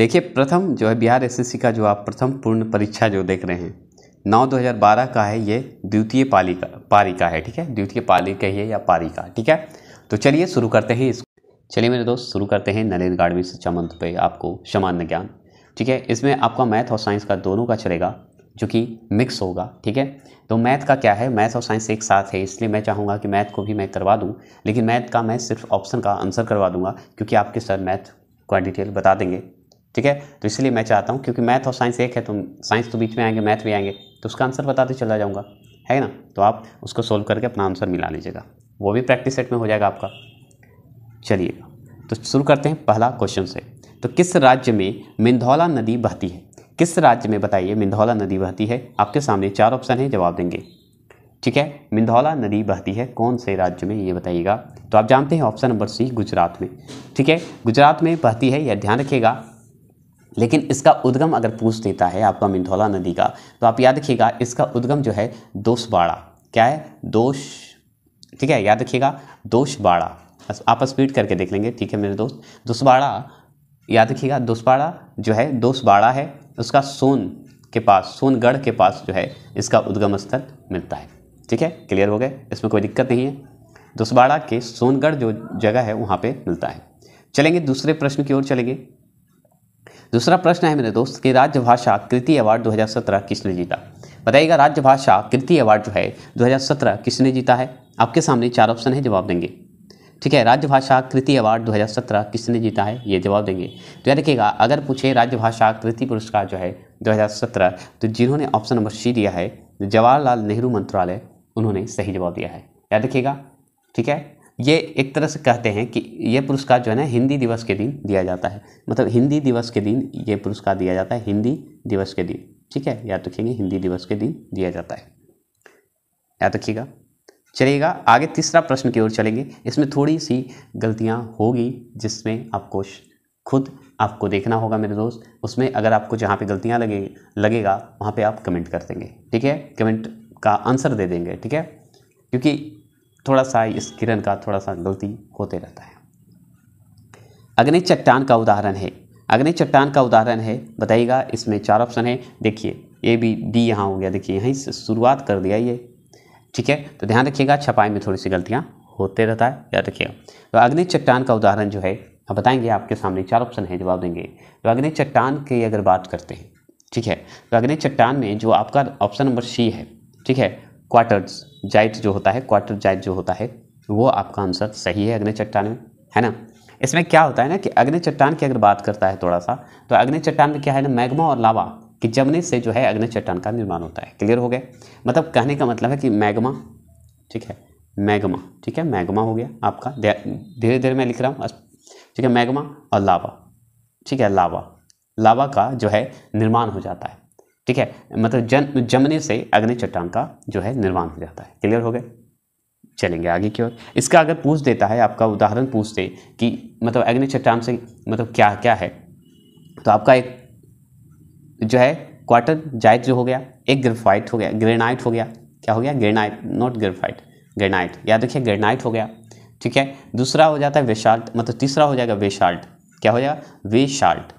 देखिए प्रथम जो है बिहार एसएससी का जो आप प्रथम पूर्ण परीक्षा जो देख रहे हैं नौ 2012 का है ये द्वितीय पाली का पारी का है ठीक है द्वितीय पाली का ही है या पारी का ठीक है तो चलिए शुरू करते हैं इसको चलिए मेरे दोस्त शुरू करते हैं नरेंद्र गाड़वी शिक्षा मंत्र पे आपको सामान्य ज्ञान ठीक है इसमें आपका मैथ और साइंस का दोनों का चलेगा जो कि मिक्स होगा ठीक है तो मैथ का क्या है मैथ और साइंस एक साथ है इसलिए मैं चाहूँगा कि मैथ को भी मैं करवा दूँ लेकिन मैथ का मैं सिर्फ ऑप्शन का आंसर करवा दूँगा क्योंकि आपके सर मैथ का डिटेल बता देंगे ठीक है तो इसलिए मैं चाहता हूँ क्योंकि मैथ और साइंस एक है तो साइंस तो बीच में आएंगे मैथ भी आएंगे तो उसका आंसर बताते चला जाऊँगा है ना तो आप उसको सोल्व करके अपना आंसर मिला लीजिएगा वो भी प्रैक्टिस सेट में हो जाएगा आपका चलिएगा तो शुरू करते हैं पहला क्वेश्चन से तो किस राज्य में मिंधौला नदी बहती है किस राज्य में बताइए मिंधौला नदी बहती है आपके सामने चार ऑप्शन हैं जवाब देंगे ठीक है मिंधौला नदी बहती है कौन से राज्य में ये बताइएगा तो आप जानते हैं ऑप्शन नंबर सी गुजरात में ठीक है गुजरात में बहती है यह ध्यान रखिएगा लेकिन इसका उद्गम अगर पूछ देता है आपका मिंधौला नदी का तो आप याद रखिएगा इसका उद्गम जो है दोषबाड़ा क्या है दोष ठीक है याद रखिएगा दोषबाड़ा आप स्पीड करके देख लेंगे ठीक है मेरे दोस्त दोषबाड़ा याद रखिएगा दोषबाड़ा जो है दोषबाड़ा है उसका सोन के पास सोनगढ़ के पास जो है इसका उद्गम स्थल मिलता है ठीक है क्लियर हो गए इसमें कोई दिक्कत नहीं है दोषबाड़ा के सोनगढ़ जो जगह है वहाँ पे मिलता है चलेंगे दूसरे प्रश्न की ओर चलेंगे दूसरा प्रश्न है मेरे दोस्त कि राज्य भाषा कृति अवार्ड 2017 किसने जीता बताइएगा राज्य भाषा कृति अवार्ड जो है 2017 किसने जीता है आपके सामने चार ऑप्शन है जवाब देंगे ठीक है राज्य भाषा कृति अवार्ड 2017 किसने जीता है ये जवाब देंगे तो याद रखिएगा अगर पूछे राज्य भाषा कृति पुरस्कार जो है दो तो जिन्होंने ऑप्शन नंबर सी दिया है जवाहरलाल नेहरू मंत्रालय उन्होंने सही जवाब दिया है याद रखिएगा ठीक है ये एक तरह से कहते हैं कि ये पुरस्कार जो है ना हिंदी दिवस के दिन दिया जाता है मतलब हिंदी दिवस के दिन ये पुरस्कार दिया जाता है हिंदी दिवस के दिन ठीक है याद रखिएगा हिंदी दिवस के दिन दिया जाता है याद रखिएगा चलिएगा आगे तीसरा प्रश्न की ओर चलेंगे इसमें थोड़ी सी गलतियाँ होगी जिसमें आपको खुद आपको देखना होगा मेरे दोस्त उसमें अगर आपको जहाँ पे गलतियाँ लगे लगेगा वहाँ पे आप कमेंट कर देंगे ठीक है कमेंट का आंसर दे देंगे ठीक है क्योंकि थोड़ा सा इस किरण का थोड़ा सा गलती होते रहता है अग्नि चट्टान का उदाहरण है अग्नि चट्टान का उदाहरण है बताइएगा इसमें चार ऑप्शन है देखिए ए बी डी यहाँ हो गया देखिए यहीं से शुरुआत कर दिया ये ठीक है तो ध्यान रखिएगा छपाई में थोड़ी सी गलतियाँ होते रहता है याद रखिएगा तो अग्नि चट्टान का उदाहरण जो है हम बताएंगे आपके सामने चार ऑप्शन है जवाब देंगे तो अग्नि चट्टान की अगर बात करते हैं ठीक है तो अग्नि चट्टान में जो आपका ऑप्शन नंबर सी है ठीक है क्वार्टर्स जाइट जो होता है क्वार्टर जाइट जो होता है वो आपका आंसर सही है अग्नि चट्टान में है ना इसमें क्या होता है ना कि अग्नि चट्टान की अगर बात करता है थोड़ा सा तो अग्नि चट्टान में क्या है ना मैग्मा और लावा कि जमने से जो है अग्नि चट्टान का निर्माण होता है क्लियर हो गया मतलब कहने का मतलब है कि मैग्मा ठीक है मैग्मा ठीक है मैग्मा हो गया आपका धीरे धीरे मैं लिख रहा हूँ ठीक है मैग्मा और लावा ठीक है लावा लावा का जो है निर्माण हो जाता है ठीक है मतलब जन जमने से अग्नि चट्टान का जो है निर्माण हो जाता है क्लियर हो गए चलेंगे आगे की ओर इसका अगर पूछ देता है आपका उदाहरण पूछते कि मतलब अग्नि चट्टान से मतलब क्या क्या है तो आपका एक जो है क्वार्टर जाइट जो हो गया एक ग्रेफाइट हो गया ग्रेनाइट हो गया क्या हो गया ग्रेनाइट नॉट ग्रेफाइट ग्रेनाइट याद रखिए ग्रेनाइट हो गया ठीक है दूसरा हो जाता है वेशाल्ट मतलब तीसरा हो जाएगा वेशाल्ट क्या हो जाएगा वे शाल्ट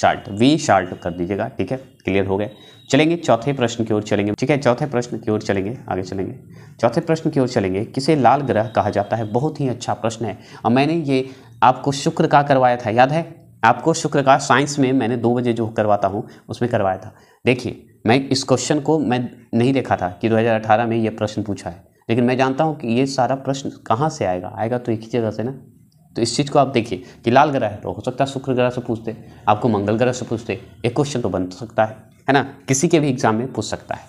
शाल्ट वी शाल्ट कर दीजिएगा ठीक है क्लियर हो गए चलेंगे चौथे प्रश्न की ओर चलेंगे ठीक है चौथे प्रश्न की ओर चलेंगे आगे चलेंगे चौथे प्रश्न की ओर चलेंगे किसे लाल ग्रह कहा जाता है बहुत ही अच्छा प्रश्न है और मैंने ये आपको शुक्र का करवाया था याद है आपको शुक्र का साइंस में मैंने दो बजे जो करवाता हूँ उसमें करवाया था देखिए मैं इस क्वेश्चन को मैं नहीं देखा था कि 2018 में ये प्रश्न पूछा है लेकिन मैं जानता हूँ कि ये सारा प्रश्न कहाँ से आएगा आएगा तो एक ही जगह से ना तो इस चीज़ को आप देखिए कि लाल ग्रह है तो हो सकता है शुक्र ग्रह से पूछते आपको मंगल ग्रह से पूछते एक क्वेश्चन तो बन सकता है है ना किसी के भी एग्जाम में पूछ सकता है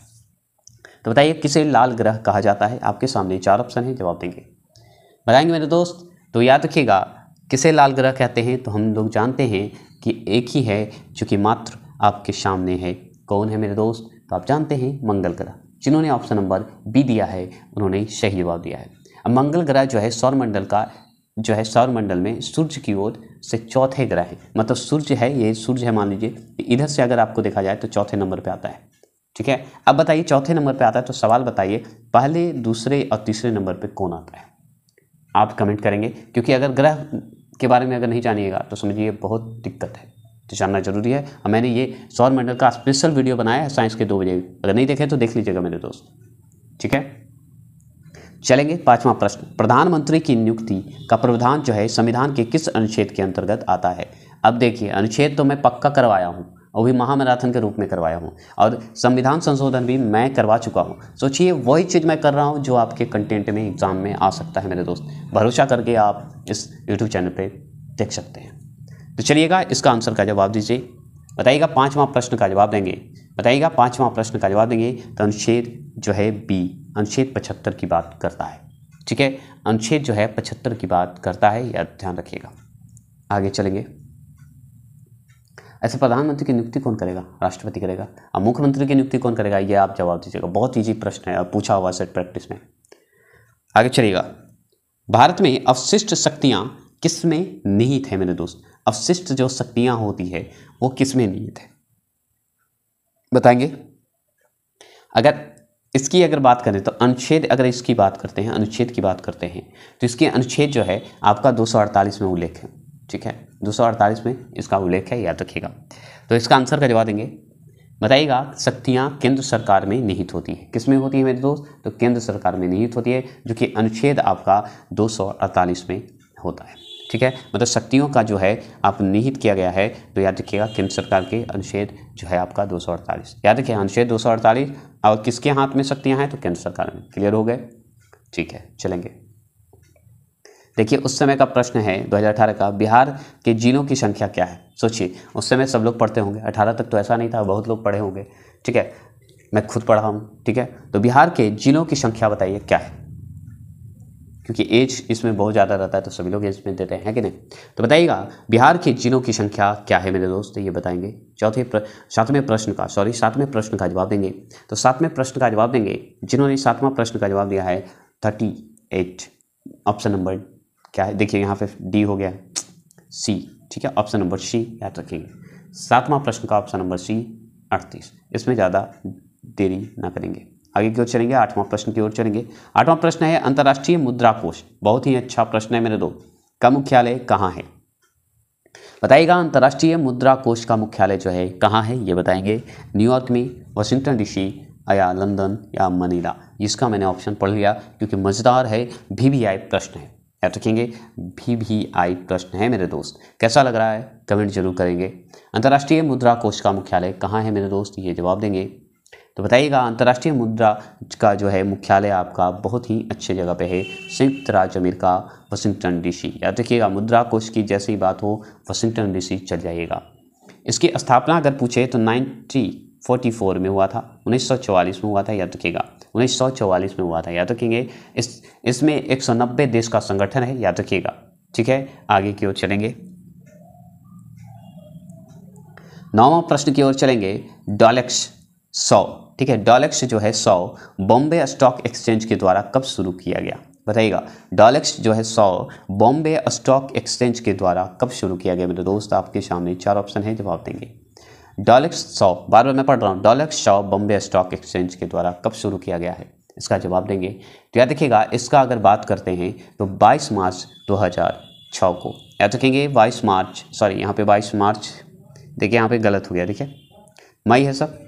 तो बताइए किसे लाल ग्रह कहा जाता है आपके सामने चार ऑप्शन हैं जवाब देंगे बताएंगे मेरे दोस्त तो याद रखिएगा किसे लाल ग्रह कहते हैं तो हम लोग जानते हैं कि एक ही है जो कि मात्र आपके सामने है कौन है मेरे दोस्त तो आप जानते हैं मंगल ग्रह जिन्होंने ऑप्शन नंबर बी दिया है उन्होंने सही जवाब दिया है अब मंगल ग्रह जो है सौरमंडल का जो है सौरमंडल में सूर्य की ओर से चौथे ग्रह हैं मतलब सूर्य है ये सूर्य है मान लीजिए इधर से अगर आपको देखा जाए तो चौथे नंबर पे आता है ठीक है अब बताइए चौथे नंबर पे आता है तो सवाल बताइए पहले दूसरे और तीसरे नंबर पे कौन आता है आप कमेंट करेंगे क्योंकि अगर ग्रह के बारे में अगर नहीं जानिएगा तो समझिए बहुत दिक्कत है तो जानना जरूरी है और मैंने ये सौरमंडल का स्पेशल वीडियो बनाया है साइंस के दो बजे अगर नहीं देखे तो देख लीजिएगा मेरे दोस्त ठीक है चलेंगे पांचवा प्रश्न प्रधानमंत्री की नियुक्ति का प्रावधान जो है संविधान के किस अनुच्छेद के अंतर्गत आता है अब देखिए अनुच्छेद तो मैं पक्का करवाया हूँ और भी महामैराथन के रूप में करवाया हूँ और संविधान संशोधन भी मैं करवा चुका हूँ सोचिए वही चीज़ मैं कर रहा हूँ जो आपके कंटेंट में एग्ज़ाम में आ सकता है मेरे दोस्त भरोसा करके आप इस यूट्यूब चैनल पर देख सकते हैं तो चलिएगा इसका आंसर का जवाब दीजिए बताइएगा पाँचवा प्रश्न का जवाब देंगे बताइएगा पाँचवा प्रश्न का जवाब देंगे तो अनुच्छेद जो है बी अनुच्छेद पचहत्तर की बात करता है ठीक है अनुच्छेद जो है पचहत्तर की बात करता है या ध्यान रखिएगा आगे चलेंगे ऐसे प्रधानमंत्री की नियुक्ति कौन करेगा राष्ट्रपति करेगा और मुख्यमंत्री की नियुक्ति कौन करेगा ये आप जवाब दीजिएगा बहुत ईजी प्रश्न है पूछा हुआ सेट प्रैक्टिस में आगे चलिएगा भारत में अवशिष्ट शक्तियाँ किस में निहित है मेरे दोस्त अवशिष्ट जो शक्तियाँ होती है वो किस में निहित है बताएंगे अगर इसकी अगर बात करें तो अनुच्छेद अगर इसकी बात करते हैं अनुच्छेद की बात करते हैं तो इसके अनुच्छेद जो है आपका 248 में उल्लेख है ठीक है 248 में इसका उल्लेख है याद रखिएगा तो इसका आंसर का जवाब देंगे बताइएगा शक्तियाँ केंद्र सरकार में निहित होती हैं किस में होती है मेरे दोस्त तो केंद्र सरकार में निहित होती है जो कि अनुच्छेद आपका दो में होता है ठीक है मतलब शक्तियों का जो है आप निहित किया गया है तो याद रखिएगा केंद्र सरकार के अनुच्छेद जो है आपका दो याद रखिए अनुच्छेद दो और किसके हाथ में शक्तियाँ हैं तो केंद्र सरकार में क्लियर हो गए ठीक है चलेंगे देखिए उस समय का प्रश्न है 2018 का बिहार के जिलों की संख्या क्या है सोचिए उस समय सब लोग पढ़ते होंगे 18 तक तो ऐसा नहीं था बहुत लोग पढ़े होंगे ठीक है मैं खुद पढ़ा हूँ ठीक है तो बिहार के जिलों की संख्या बताइए क्या है क्योंकि एज इसमें बहुत ज़्यादा रहता है तो सभी लोग एज में देते हैं कि नहीं तो बताइएगा बिहार के जिलों की संख्या क्या है मेरे दोस्त ये बताएंगे चौथे सातवें प्रश्न का सॉरी सातवें प्रश्न का जवाब देंगे तो सातवें प्रश्न का जवाब देंगे जिन्होंने सातवां प्रश्न का जवाब दिया है थर्टी एट ऑप्शन नंबर क्या है देखिए यहाँ पे डी हो गया सी ठीक है ऑप्शन नंबर सी याद रखेंगे सातवां प्रश्न का ऑप्शन नंबर सी अड़तीस इसमें ज़्यादा देरी ना करेंगे आगे की ओर चलेंगे आठवां प्रश्न की ओर चलेंगे आठवां प्रश्न है अंतर्राष्ट्रीय मुद्रा कोष बहुत ही अच्छा प्रश्न है मेरे दोस्त का मुख्यालय कहाँ है बताइएगा अंतर्राष्ट्रीय मुद्रा कोष का मुख्यालय जो है कहाँ है ये बताएंगे न्यूयॉर्क में वाशिंगटन डीसी या लंदन या मनीला इसका मैंने ऑप्शन पढ़ लिया क्योंकि मज़ेदार है भी वी आई प्रश्न है याद रखेंगे भी वी आई प्रश्न है मेरे दोस्त कैसा लग रहा है कमेंट जरूर करेंगे अंतर्राष्ट्रीय मुद्रा कोष का मुख्यालय कहाँ है मेरे दोस्त ये जवाब देंगे तो बताइएगा अंतर्राष्ट्रीय मुद्रा का जो है मुख्यालय आपका बहुत ही अच्छे जगह पे है संयुक्त राज्य अमेरिका वाशिंगटन डीसी याद रखिएगा मुद्रा कोष की जैसे ही बात हो वाशिंगटन डीसी चल जाइएगा इसकी स्थापना अगर पूछे तो फोर में हुआ था चौवालीस में हुआ था याद रखिएगा चौवालीस में हुआ था याद रखेंगे इस इसमें नब्बे देश का संगठन है याद रखिएगा ठीक है आगे की ओर चलेंगे नौवा प्रश्न की ओर चलेंगे डॉलेक्स सौ ठीक है डॉलेक्स जो है सौ बॉम्बे स्टॉक एक्सचेंज के द्वारा कब शुरू किया गया बताइएगा डॉलेक्स जो है सौ बॉम्बे स्टॉक एक्सचेंज के द्वारा कब शुरू किया गया मेरे दोस्त आपके सामने चार ऑप्शन है जवाब देंगे डॉलेक्स सौ बार बार मैं पढ़ रहा हूँ डॉलेक्स सौ बॉम्बे स्टॉक एक्सचेंज के द्वारा कब शुरू किया गया है इसका जवाब देंगे तो याद देखिएगा इसका अगर बात करते हैं तो 22 मार्च 2006 को याद रखेंगे 22 मार्च सॉरी यहाँ पे 22 मार्च देखिए यहाँ पे गलत हो गया ठीक है मई है सब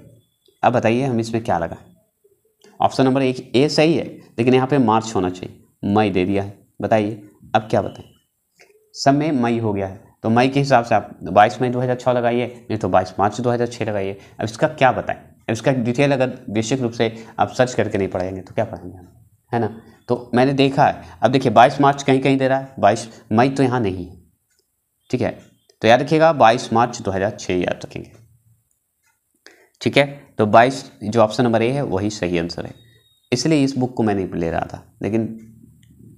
अब बताइए हम इसमें क्या लगा ऑप्शन नंबर एक ए सही है लेकिन यहाँ पे मार्च होना चाहिए मई दे दिया है बताइए अब क्या बताएं सब में मई हो गया है तो मई के हिसाब से आप 22 मई 2006 लगाइए नहीं तो 22 मार्च 2006 लगाइए अब इसका क्या बताएं अब इसका डिटेल अगर बेसिक रूप से आप सर्च करके नहीं पढ़ेंगे तो क्या पढ़ेंगे हम है ना तो मैंने देखा है अब देखिए बाईस मार्च कहीं कहीं दे रहा है बाईस मई तो यहाँ नहीं है ठीक है तो याद रखिएगा बाईस मार्च छः याद रखेंगे ठीक है तो बाईस जो ऑप्शन नंबर ए है वही सही आंसर है इसलिए इस बुक को मैं नहीं ले रहा था लेकिन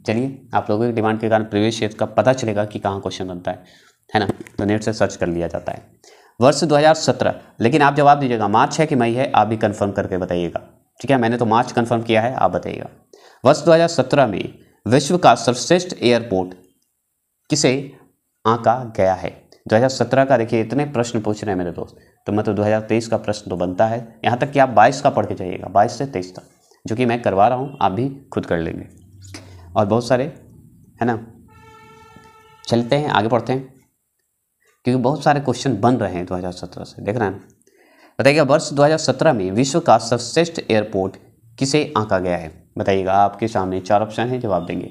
चलिए आप लोगों की डिमांड के कारण प्रीवियस ईयर का पता चलेगा कि कहाँ क्वेश्चन बनता है है ना तो नेट से सर्च कर लिया जाता है वर्ष 2017 लेकिन आप जवाब दीजिएगा मार्च है कि मई है आप भी कंफर्म करके बताइएगा ठीक है मैंने तो मार्च कंफर्म किया है आप बताइएगा वर्ष 2017 में विश्व का सर्वश्रेष्ठ एयरपोर्ट किसे आका गया है 2017 का देखिए इतने प्रश्न पूछ रहे हैं मेरे दोस्त तो मतलब 2023 का प्रश्न तो बनता है यहाँ तक कि आप 22 का पढ़ के जाइएगा 22 से 23 तक जो कि मैं करवा रहा हूँ आप भी खुद कर लेंगे और बहुत सारे है ना चलते हैं आगे पढ़ते हैं क्योंकि बहुत सारे क्वेश्चन बन रहे हैं 2017 से देख रहे हैं बताइएगा वर्ष 2017 में विश्व का सर्वश्रेष्ठ एयरपोर्ट किसे आँका गया है बताइएगा आपके सामने चार ऑप्शन हैं जवाब देंगे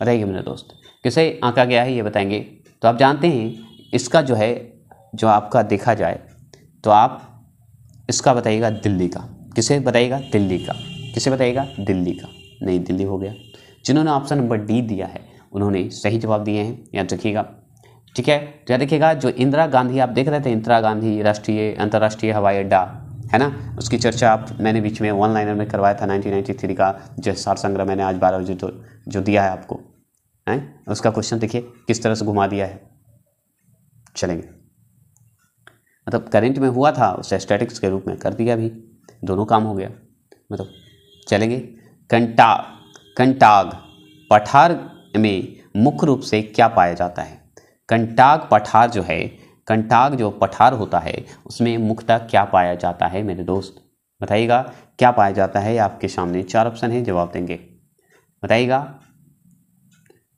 बताइएगा मेरे दोस्त किसे आँका गया है ये बताएंगे तो आप जानते हैं इसका जो है जो आपका देखा जाए तो आप इसका बताइएगा दिल्ली का किसे बताइएगा दिल्ली का किसे बताइएगा दिल्ली का नहीं दिल्ली हो गया जिन्होंने ऑप्शन नंबर डी दिया है उन्होंने सही जवाब दिए हैं याद रखिएगा ठीक है तो याद रखिएगा जो इंदिरा गांधी आप देख रहे थे इंदिरा गांधी राष्ट्रीय अंतर्राष्ट्रीय हवाई अड्डा है ना उसकी चर्चा आप मैंने बीच में वन लाइनर में करवाया था नाइनटीन का जो सार संग्रह मैंने आज बारह बजे तो जो दिया है आपको है उसका क्वेश्चन देखिए किस तरह से घुमा दिया है चलेंगे मतलब करंट में हुआ था उसे स्टैटिक्स के रूप में कर दिया भी दोनों काम हो गया मतलब चलेंगे कंटा कंटाग पठार में मुख्य रूप से क्या पाया जाता है कंटाग पठार जो है कंटाग जो पठार होता है उसमें मुख्यतः क्या पाया जाता है मेरे दोस्त बताइएगा क्या पाया जाता है आपके सामने चार ऑप्शन हैं जवाब देंगे बताइएगा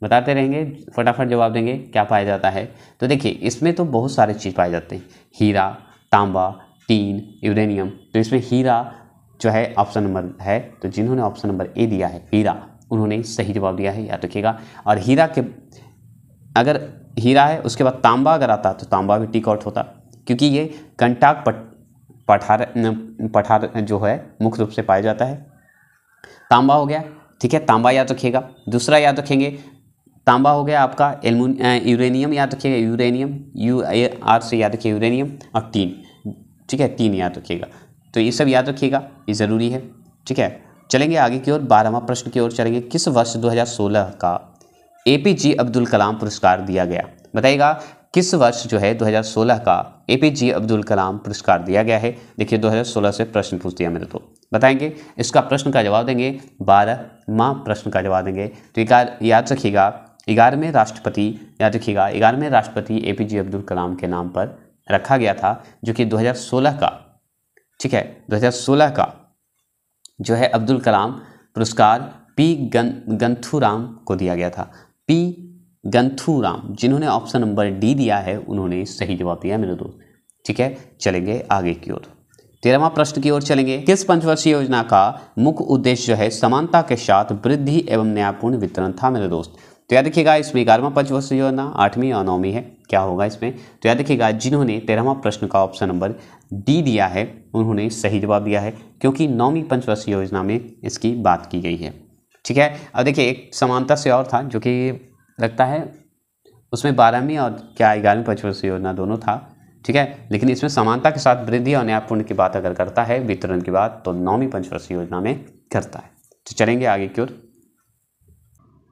बताते रहेंगे फटाफट जवाब देंगे क्या पाया जाता है तो देखिए इसमें तो बहुत सारे चीज़ पाए जाते हैं हीरा तांबा टीन यूरेनियम तो इसमें हीरा जो है ऑप्शन नंबर है तो जिन्होंने ऑप्शन नंबर ए दिया है हीरा उन्होंने सही जवाब दिया है याद रखिएगा और हीरा के अगर हीरा है उसके बाद तांबा अगर आता तो तांबा भी टिक आउट होता क्योंकि ये कंटाक पट पठार पठार जो है मुख्य रूप से पाया जाता है तांबा हो गया ठीक है तांबा याद रखिएगा दूसरा याद रखेंगे तांबा हो गया आपका एलमोन यूरेनियम याद रखिएगा यूरेनियम यू आर से याद रखिए यूरेनियम और तीन ठीक है तीन याद रखिएगा तो ये सब याद रखिएगा ये ज़रूरी है ठीक है चलेंगे आगे की ओर बारहवा प्रश्न की ओर चलेंगे किस वर्ष 2016 का ए पी जे अब्दुल कलाम पुरस्कार दिया गया बताइएगा किस वर्ष जो है 2016 का ए पी जे अब्दुल कलाम पुरस्कार दिया गया है देखिए 2016 से प्रश्न पूछ दिया मैंने तो बताएंगे इसका प्रश्न का जवाब देंगे बारहवा प्रश्न का जवाब देंगे तो एक याद रखिएगा ग्यारहवें राष्ट्रपति याद रखिएगा ग्यारहवें राष्ट्रपति ए पी जे अब्दुल कलाम के नाम पर रखा गया था जो कि 2016 का ठीक है 2016 का जो है अब्दुल कलाम पुरस्कार पी गं गंथूराम को दिया गया था पी गंथूराम जिन्होंने ऑप्शन नंबर डी दिया है उन्होंने सही जवाब दिया मेरे दोस्त ठीक है चलेंगे आगे की ओर तेरहवा प्रश्न की ओर चलेंगे किस पंचवर्षीय योजना का मुख्य उद्देश्य जो है समानता के साथ वृद्धि एवं न्यायपूर्ण वितरण था मेरे दोस्त तो याद रखिएगा इसमें ग्यारहवा पंचवर्षीय योजना आठवीं और नौवीं है क्या होगा इसमें तो याद रखिएगा जिन्होंने तेरहवा प्रश्न का ऑप्शन नंबर डी दिया है उन्होंने सही जवाब दिया है क्योंकि नौवीं पंचवर्षीय योजना में इसकी बात की गई है ठीक है अब देखिए एक समानता से और था जो कि लगता है उसमें बारहवीं और क्या ग्यारहवीं पंचवर्षीय योजना दोनों था ठीक है लेकिन इसमें समानता के साथ वृद्धि और न्यायपूर्ण की बात अगर करता है वितरण की बात तो नौवीं पंचवर्षीय योजना में करता है तो चलेंगे आगे की ओर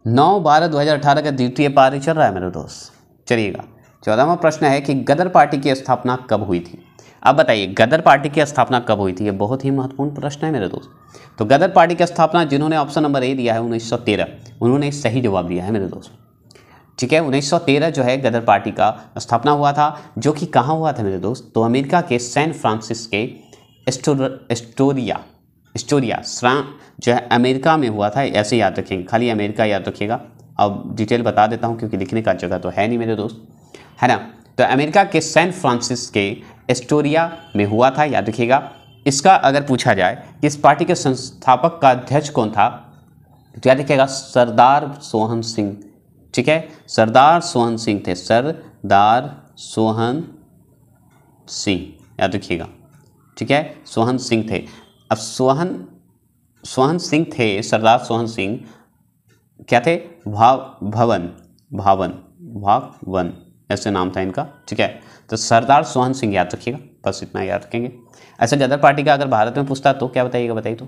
नौ बारह दो हज़ार अठारह का द्वितीय पार्य चल रहा है मेरे दोस्त चलिएगा चौदहवा प्रश्न है कि गदर पार्टी की स्थापना कब हुई थी अब बताइए गदर पार्टी की स्थापना कब हुई थी ये बहुत ही महत्वपूर्ण प्रश्न है मेरे दोस्त तो गदर पार्टी की स्थापना जिन्होंने ऑप्शन नंबर ए दिया है 1913 उन्होंने सही जवाब दिया है मेरे दोस्त ठीक है 1913 जो है गदर पार्टी का स्थापना हुआ था जो कि कहाँ हुआ था मेरे दोस्त तो अमेरिका के सैन फ्रांसिस के एस्टोरिया स्टोरिया श्रां जो है अमेरिका में हुआ था ऐसे याद रखेंगे खाली अमेरिका याद रखिएगा अब डिटेल बता देता हूँ क्योंकि लिखने का जगह तो है नहीं मेरे दोस्त है ना तो अमेरिका के सैन फ्रांसिस के एस्टोरिया में हुआ था याद रखिएगा इसका अगर पूछा जाए कि इस पार्टी के संस्थापक का अध्यक्ष कौन था तो याद रखिएगा सरदार सोहन सिंह ठीक है सरदार सोहन सिंह थे सरदार सोहन सिंह याद रखिएगा ठीक है सोहन सिंह थे अब सोहन सोहन सिंह थे सरदार सोहन सिंह क्या थे भाव भवन भावन भावन ऐसे नाम था इनका ठीक है तो सरदार सोहन सिंह याद रखिएगा बस इतना याद रखेंगे ऐसा अच्छा, ज़्यादा पार्टी का अगर भारत में पूछता तो क्या बताइएगा बताइए तो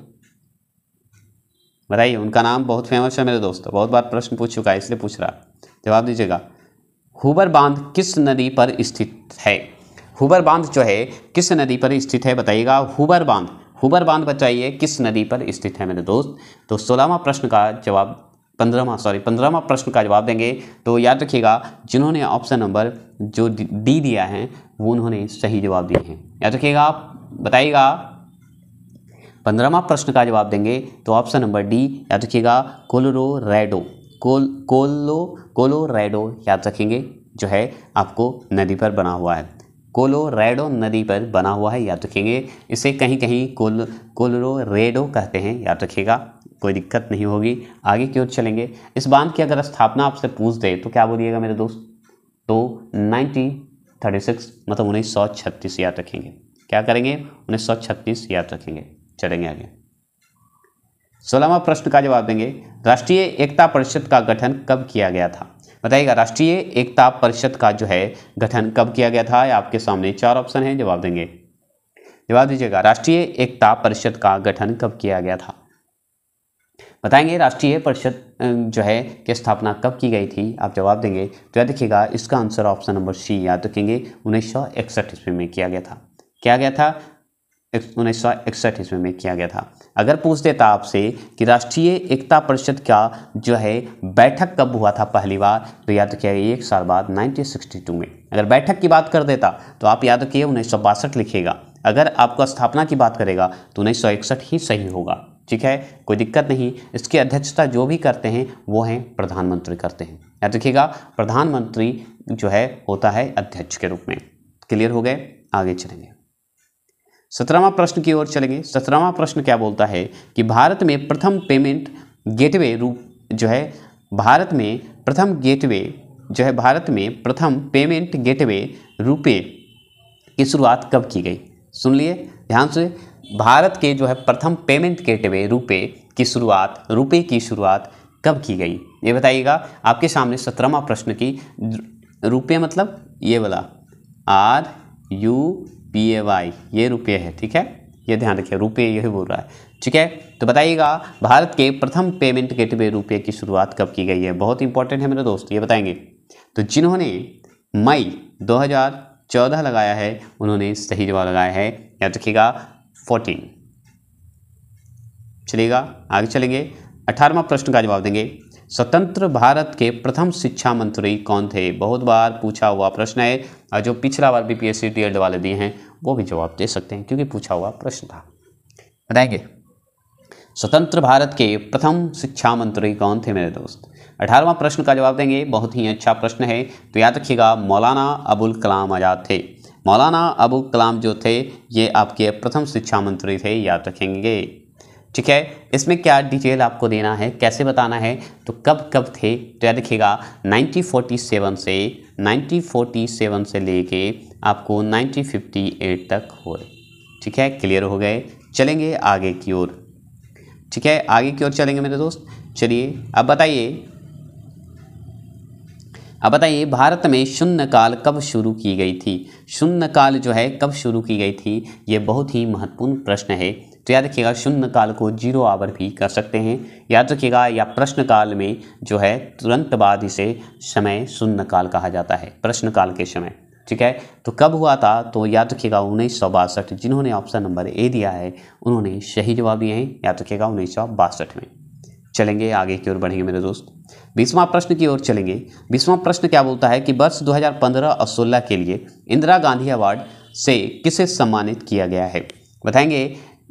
बताइए उनका नाम बहुत फेमस है मेरे दोस्त बहुत बार प्रश्न पूछ चुका है इसलिए पूछ रहा जवाब दीजिएगा हुबर बांध किस नदी पर स्थित है हुबर बांध जो है किस नदी पर स्थित है बताइएगा हुबर बांध हुबर बांध बचाइए किस नदी पर स्थित है मेरे दोस्त तो सोलहवा प्रश्न का जवाब पंद्रहवा सॉरी पंद्रहवा प्रश्न का जवाब देंगे तो याद रखिएगा जिन्होंने ऑप्शन नंबर जो डी दिया है वो उन्होंने सही जवाब दिए हैं याद रखिएगा आप बताइएगा पंद्रहवा प्रश्न का जवाब देंगे तो ऑप्शन नंबर डी याद रखिएगा कोलोरेडो कोल कोलो कोलो रेडो याद रखेंगे जो है आपको नदी पर बना हुआ है कोलोरेडो नदी पर बना हुआ है याद रखेंगे इसे कहीं कहीं कोल कोलोरेडो कहते हैं याद रखिएगा कोई दिक्कत नहीं होगी आगे की ओर चलेंगे इस बांध की अगर स्थापना आपसे पूछ दे तो क्या बोलिएगा मेरे दोस्त तो नाइनटीन थर्टी सिक्स मतलब उन्नीस सौ छत्तीस याद रखेंगे क्या करेंगे उन्नीस सौ छत्तीस याद रखेंगे चलेंगे आगे सोलहवा प्रश्न का जवाब देंगे राष्ट्रीय एकता परिषद का गठन कब किया गया था बताइएगा राष्ट्रीय एकता परिषद का जो है गठन कब किया गया था आपके सामने चार ऑप्शन है जवाब देंगे जवाब दीजिएगा राष्ट्रीय एकता परिषद का गठन कब किया गया था बताएंगे राष्ट्रीय परिषद जो है कि स्थापना कब की गई थी आप जवाब देंगे तो याद रखिएगा इसका आंसर ऑप्शन नंबर सी याद रखेंगे उन्नीस सौ ईस्वी में किया गया था क्या गया था उन्नीस सौ इकसठ ईस्वी में किया गया था अगर पूछ देता तो आपसे कि राष्ट्रीय एकता परिषद का जो है बैठक कब हुआ था पहली बार तो याद रखिएगा एक साल बाद 1962 में अगर बैठक की बात कर देता तो आप याद रखिए उन्नीस सौ बासठ लिखेगा अगर आपको स्थापना की बात करेगा तो उन्नीस सौ इकसठ ही सही होगा ठीक है कोई दिक्कत नहीं इसकी अध्यक्षता जो भी करते हैं वो हैं प्रधानमंत्री करते हैं याद रखिएगा प्रधानमंत्री जो है होता है अध्यक्ष के रूप में क्लियर हो गए आगे चलेंगे सत्रहवा प्रश्न की ओर चलेंगे सत्रहवा प्रश्न क्या बोलता है कि भारत में प्रथम पेमेंट गेटवे रूप जो है भारत में प्रथम गेटवे जो है भारत में प्रथम पेमेंट गेटवे रुपये की शुरुआत कब की गई सुन लिए ध्यान से भारत के जो है प्रथम पेमेंट गेटवे रुपये की शुरुआत रुपये की शुरुआत कब की गई ये बताइएगा आपके सामने सत्रहवा प्रश्न की रुपये मतलब ये वाला R U B A Y ये रुपये है ठीक है ये ध्यान रखिए रुपये यही बोल रहा है ठीक है तो बताइएगा भारत के प्रथम पेमेंट गेटवे रुपये की शुरुआत कब की गई है बहुत इंपॉर्टेंट है मेरे दोस्त ये बताएंगे तो जिन्होंने मई 2014 लगाया है उन्होंने सही जवाब लगाया है याद रखिएगा 14 चलिएगा आगे चलेंगे अठारहवा प्रश्न का जवाब देंगे स्वतंत्र भारत के प्रथम शिक्षा मंत्री कौन थे बहुत बार पूछा हुआ प्रश्न है और जो पिछला बार बी पी एस वाले दिए हैं वो भी जवाब दे सकते हैं क्योंकि पूछा हुआ प्रश्न था बताएंगे स्वतंत्र भारत के प्रथम शिक्षा मंत्री कौन थे मेरे दोस्त अठारहवा प्रश्न का जवाब देंगे बहुत ही अच्छा प्रश्न है तो याद रखिएगा मौलाना अबुल कलाम आज़ाद थे मौलाना अबुल कलाम जो थे ये आपके प्रथम शिक्षा मंत्री थे याद रखेंगे ठीक है इसमें क्या डिटेल आपको देना है कैसे बताना है तो कब कब थे तो याद रखिएगा 1947 से 1947 से लेके आपको 1958 तक हो रहे ठीक है क्लियर हो गए चलेंगे आगे की ओर ठीक है आगे की ओर चलेंगे मेरे दोस्त चलिए अब बताइए अब बताइए भारत में शून्य काल कब शुरू की गई थी शून्य काल जो है कब शुरू की गई थी ये बहुत ही महत्वपूर्ण प्रश्न है तो याद रखिएगा शून्य काल को जीरो आवर भी कर सकते हैं याद रखिएगा या प्रश्न काल में जो है तुरंत बाद इसे समय शून्य काल कहा जाता है प्रश्न काल के समय ठीक है तो कब हुआ था तो याद रखिएगा उन्नीस सौ बासठ जिन्होंने ऑप्शन नंबर ए दिया है उन्होंने सही जवाब दिए हैं याद रखिएगा उन्नीस सौ बासठ में चलेंगे आगे की ओर बढ़ेंगे मेरे दोस्त बीसवां प्रश्न की ओर चलेंगे बीसवां प्रश्न क्या बोलता है कि वर्ष 2015 और 16 के लिए इंदिरा गांधी अवार्ड से किसे सम्मानित किया गया है बताएंगे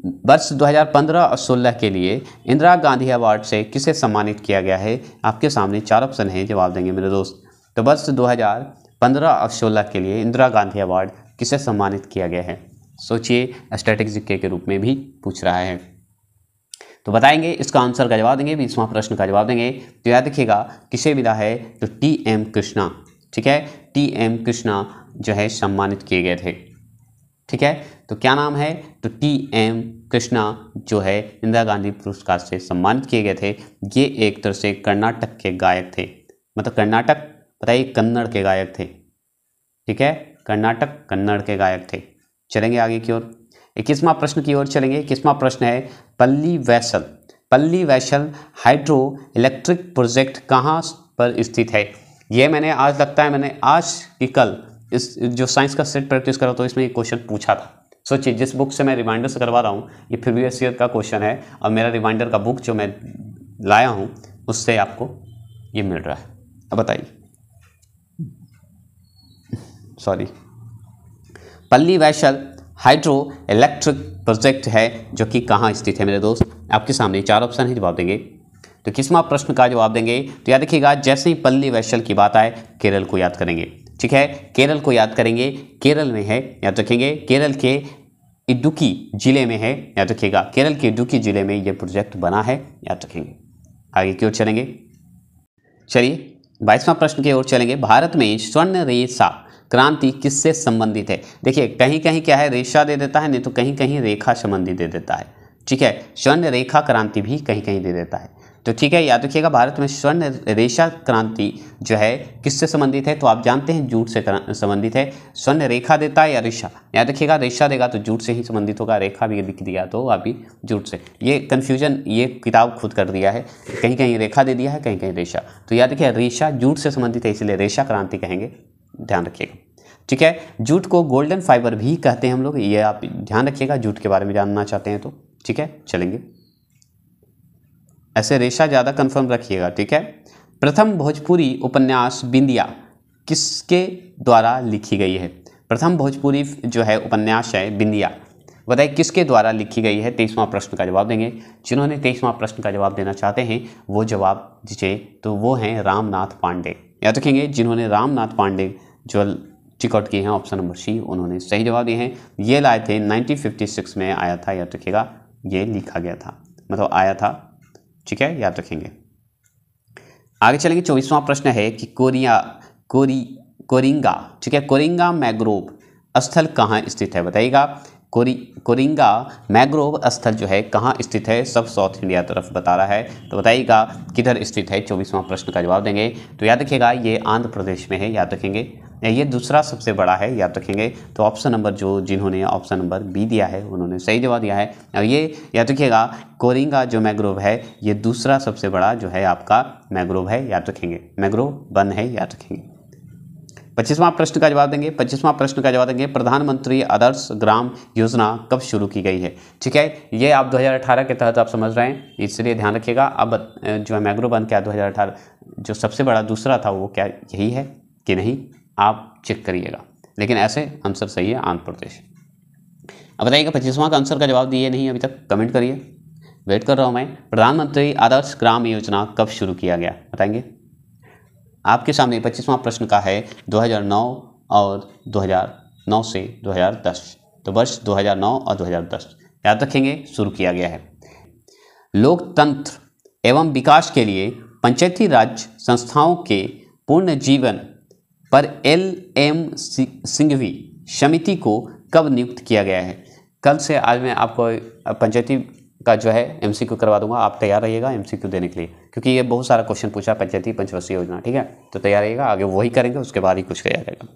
वर्ष 2015 और 16 के लिए इंदिरा गांधी अवार्ड से किसे सम्मानित किया गया है आपके सामने चार ऑप्शन हैं जवाब देंगे मेरे दोस्त तो वर्ष 2015 और 16 के लिए इंदिरा गांधी अवार्ड किसे सम्मानित किया गया है सोचिए स्ट्रेटेजिक के, रूप में भी पूछ रहा है तो बताएंगे इसका आंसर का जवाब देंगे बीसवा प्रश्न का जवाब देंगे तो याद रखिएगा किसे मिला है तो टी एम कृष्णा ठीक है टी एम कृष्णा जो है सम्मानित किए गए थे ठीक है तो क्या नाम है तो टी एम कृष्णा जो है इंदिरा गांधी पुरस्कार से सम्मानित किए गए थे ये एक तरह से कर्नाटक के गायक थे मतलब कर्नाटक बताइए कन्नड़ के गायक थे ठीक है कर्नाटक कन्नड़ के गायक थे चलेंगे आगे की ओर इक्कीसवा प्रश्न की ओर चलेंगे इक्कीसवा प्रश्न है पल्ली वैसल पल्ली वैशल हाइड्रो इलेक्ट्रिक प्रोजेक्ट कहाँ पर स्थित है ये मैंने आज लगता है मैंने आज की कल इस जो साइंस का सेट प्रैक्टिस करो तो इसमें एक क्वेश्चन पूछा था सोचिए जिस बुक से मैं रिमाइंडर से करवा रहा हूँ ये प्रीवियस ईयर का क्वेश्चन है और मेरा रिमाइंडर का बुक जो मैं लाया हूँ उससे आपको ये मिल रहा है अब बताइए सॉरी पल्ली वैशल हाइड्रो इलेक्ट्रिक प्रोजेक्ट है जो कि कहाँ स्थित है मेरे दोस्त आपके सामने चार ऑप्शन ही जवाब देंगे तो किसवा प्रश्न का जवाब देंगे तो याद रखिएगा जैसे ही पल्ली वैशल की बात आए केरल को याद करेंगे ठीक है केरल को याद करेंगे केरल में है याद रखेंगे केरल के इडुकी जिले में है याद रखिएगा केरल के इडुकी जिले में ये प्रोजेक्ट बना है याद रखेंगे आगे की ओर चलेंगे चलिए बाईसवां प्रश्न की ओर चलेंगे भारत में स्वर्ण रेशा क्रांति किससे संबंधित है देखिए कहीं कहीं क्या है रेशा दे देता है नहीं तो कहीं कहीं रेखा संबंधी दे देता है ठीक है स्वर्ण रेखा क्रांति भी कहीं कहीं दे देता है तो ठीक है याद रखिएगा भारत में स्वर्ण रेशा क्रांति जो है किससे संबंधित है तो आप जानते हैं जूट से संबंधित है स्वर्ण रेखा देता है या रेशा याद रखिएगा रेशा देगा तो जूट से ही संबंधित होगा रेखा भी लिख दिया तो अभी जूट से ये कन्फ्यूजन ये किताब खुद कर दिया है कहीं कहीं रेखा दे दिया है कहीं कहीं रेशा तो याद रखिए रेशा जूट से संबंधित है इसलिए रेशा क्रांति कहेंगे ध्यान रखिएगा ठीक है जूट को गोल्डन फाइबर भी कहते हैं हम लोग ये आप ध्यान रखिएगा जूट के बारे में जानना चाहते हैं तो ठीक है चलेंगे ऐसे रेशा ज़्यादा कन्फर्म रखिएगा ठीक है प्रथम भोजपुरी उपन्यास बिंदिया किसके द्वारा लिखी गई है प्रथम भोजपुरी जो है उपन्यास है बिंदिया बताइए किसके द्वारा लिखी गई है तेईसवां प्रश्न का जवाब देंगे जिन्होंने तेईसवां प्रश्न का जवाब देना चाहते हैं वो जवाब दीजिए तो वो हैं रामनाथ पांडे याद रखेंगे जिन्होंने रामनाथ पांडे जो चिकट किए हैं ऑप्शन नंबर सी उन्होंने सही जवाब दिए हैं ये लाए थे नाइनटीन में आया था याद रखेगा ये लिखा गया था मतलब आया था ठीक है याद रखेंगे आगे चलेंगे चौबीसवां प्रश्न है कि कोरिया कोरी कोरिंगा ठीक है कोरिंगा मैग्रोव स्थल कहाँ स्थित है बताइएगा कोरी कोरिंगा मैग्रोव स्थल जो है कहाँ स्थित है सब साउथ इंडिया तरफ बता रहा है तो बताइएगा किधर स्थित है चौबीसवां प्रश्न का जवाब देंगे तो याद रखिएगा ये आंध्र प्रदेश में है याद रखेंगे ये दूसरा सबसे बड़ा है याद रखेंगे तो ऑप्शन नंबर जो जिन्होंने ऑप्शन नंबर बी दिया है उन्होंने सही जवाब दिया है और ये याद रखिएगा कोरिंगा जो मैग्रोव है ये दूसरा सबसे बड़ा जो है आपका मैग्रोव है याद रखेंगे मैग्रोव बन है याद रखेंगे पच्चीसवां प्रश्न का जवाब देंगे पच्चीसवां प्रश्न का जवाब देंगे प्रधानमंत्री आदर्श ग्राम योजना कब शुरू की गई है ठीक है ये आप 2018 के तहत आप समझ रहे हैं इसलिए ध्यान रखिएगा अब जो है मैग्रो बंद क्या 2018 जो सबसे बड़ा दूसरा था वो क्या यही है कि नहीं आप चेक करिएगा लेकिन ऐसे आंसर सही है आंध्र प्रदेश अब बताइएगा पच्चीसवां का आंसर का जवाब दिए नहीं अभी तक कमेंट करिए वेट कर रहा हूँ मैं प्रधानमंत्री आदर्श ग्राम योजना कब शुरू किया गया बताएंगे आपके सामने पच्चीसवां प्रश्न का है 2009 और 2009 से 2010 तो वर्ष 2009 और 2010 याद रखेंगे शुरू किया गया है लोकतंत्र एवं विकास के लिए पंचायती राज संस्थाओं के पूर्ण जीवन पर एल एम सिंघवी समिति को कब नियुक्त किया गया है कल से आज मैं आपको पंचायती का जो है एमसीक्यू करवा दूंगा आप तैयार रहिएगा एमसीक्यू देने के लिए क्योंकि ये बहुत सारा क्वेश्चन पूछा पंचायती पंचवर्षीय योजना ठीक है तो तैयार रहिएगा आगे वही करेंगे उसके बाद ही कुछ किया जाएगा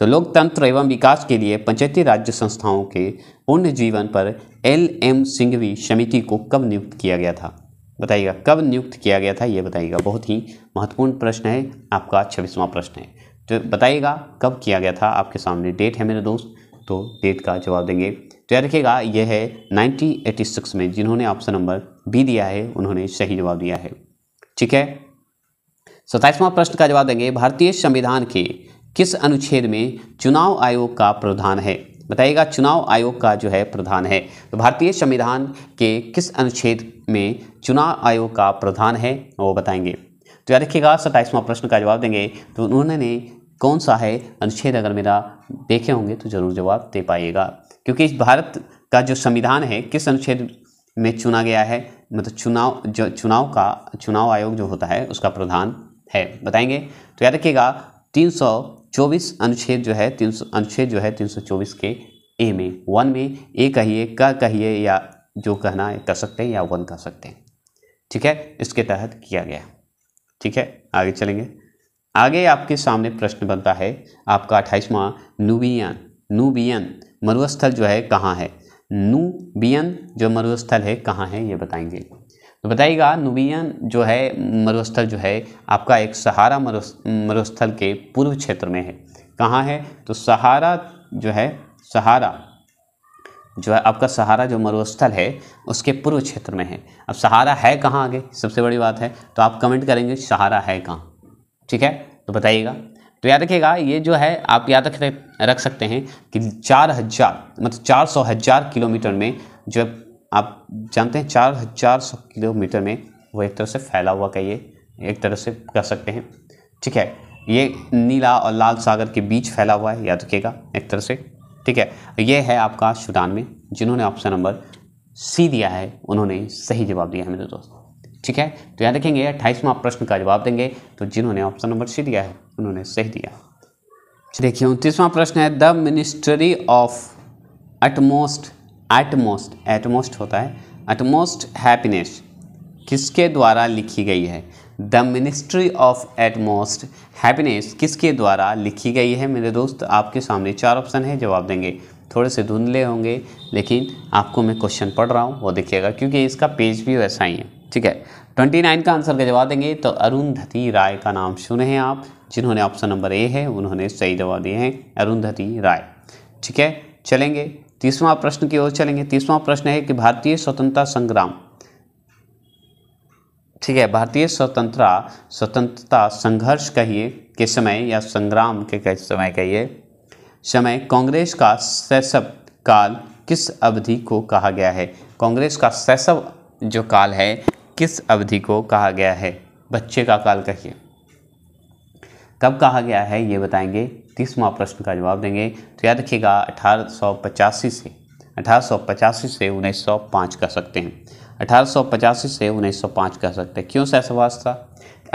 तो लोकतंत्र एवं विकास के लिए पंचायती राज्य संस्थाओं के पूर्ण जीवन पर एल एम सिंघवी समिति को कब नियुक्त किया गया था बताइएगा कब नियुक्त किया गया था ये बताइएगा बहुत ही महत्वपूर्ण प्रश्न है आपका छब्बीसवां प्रश्न है तो बताइएगा कब किया गया था आपके सामने डेट है मेरे दोस्त तो डेट का जवाब देंगे तो याद रखिएगा यह है 1986 में जिन्होंने ऑप्शन नंबर बी दिया है उन्होंने सही जवाब दिया है ठीक है सताइसवां प्रश्न का जवाब देंगे भारतीय संविधान के किस अनुच्छेद में चुनाव आयोग का प्रावधान है बताइएगा चुनाव आयोग का जो है प्रधान है तो भारतीय संविधान के किस अनुच्छेद में चुनाव आयोग का प्रधान है वो बताएंगे तो याद रखिएगा सताइसवां प्रश्न का जवाब देंगे तो उन्होंने कौन सा है अनुच्छेद अगर मेरा देखे होंगे तो ज़रूर जवाब दे पाइएगा क्योंकि इस भारत का जो संविधान है किस अनुच्छेद में चुना गया है मतलब चुनाव जो चुनाव का चुनाव आयोग जो होता है उसका प्रधान है बताएंगे तो याद रखिएगा तीन सौ चौबीस अनुच्छेद जो है तीन सौ अनुच्छेद जो है तीन सौ चौबीस के ए में वन में ए कहिए क कहिए या जो कहना है कर सकते हैं या वन कर सकते हैं ठीक है इसके तहत किया गया ठीक है आगे चलेंगे आगे आपके सामने प्रश्न बनता है आपका अट्ठाईसवां नूबियन नूबियन मरुस्थल जो है कहाँ है नूबियन जो मरुस्थल है कहाँ है ये बताएंगे तो बताइएगा नूबियन जो है मरुस्थल जो है आपका एक सहारा मरुस्थल के पूर्व क्षेत्र में है कहाँ है तो सहारा जो है सहारा जो है आपका सहारा जो मरुस्थल है उसके पूर्व क्षेत्र में है अब सहारा है कहाँ आगे सबसे बड़ी बात है तो आप कमेंट करेंगे सहारा है कहाँ ठीक है तो बताइएगा तो याद रखिएगा ये जो है आप याद रख रख सकते हैं कि चार हज़ार मतलब चार सौ हज़ार किलोमीटर में जो आप जानते हैं चार हज़ार सौ किलोमीटर में वो एक तरह से फैला हुआ कहिए एक तरह से कह सकते हैं ठीक है ये नीला और लाल सागर के बीच फैला हुआ है याद रखिएगा एक तरह से ठीक है ये है आपका सूडान में जिन्होंने ऑप्शन नंबर सी दिया है उन्होंने सही जवाब दिया है मेरे दोस्त ठीक है तो याद रखेंगे अट्ठाईसवां प्रश्न का जवाब देंगे तो जिन्होंने ऑप्शन नंबर सी दिया है उन्होंने सही दिया देखिए उनतीसवां प्रश्न है the ministry of utmost utmost utmost होता है अटमोस्ट हैप्पीनेस किसके द्वारा लिखी गई है the ministry of utmost happiness किसके द्वारा लिखी गई है मेरे दोस्त आपके सामने चार ऑप्शन है जवाब देंगे थोड़े से धुंधले होंगे लेकिन आपको मैं क्वेश्चन पढ़ रहा हूँ वो देखिएगा क्योंकि इसका पेज भी वैसा ही है ठीक है ट्वेंटी नाइन का आंसर का जवाब देंगे तो अरुंधति राय का नाम सुने हैं आप जिन्होंने ऑप्शन नंबर ए है उन्होंने सही जवाब दिए हैं अरुंधति राय ठीक है चलेंगे तीसवा प्रश्न की ओर चलेंगे तीसवा प्रश्न है कि भारतीय स्वतंत्रता संग्राम ठीक है भारतीय स्वतंत्रता स्वतंत्रता संघर्ष कहिए के समय या संग्राम के समय कहिए समय कांग्रेस का शैशव काल किस अवधि को कहा गया है कांग्रेस का शैशव जो काल है किस अवधि को कहा गया है बच्चे का काल कहिए कब कहा गया है ये बताएंगे तीसवा प्रश्न का जवाब देंगे तो याद रखिएगा अठारह से अठारह से 1905 कह सकते हैं अठारह से 1905 कह सकते हैं क्यों सहसवास था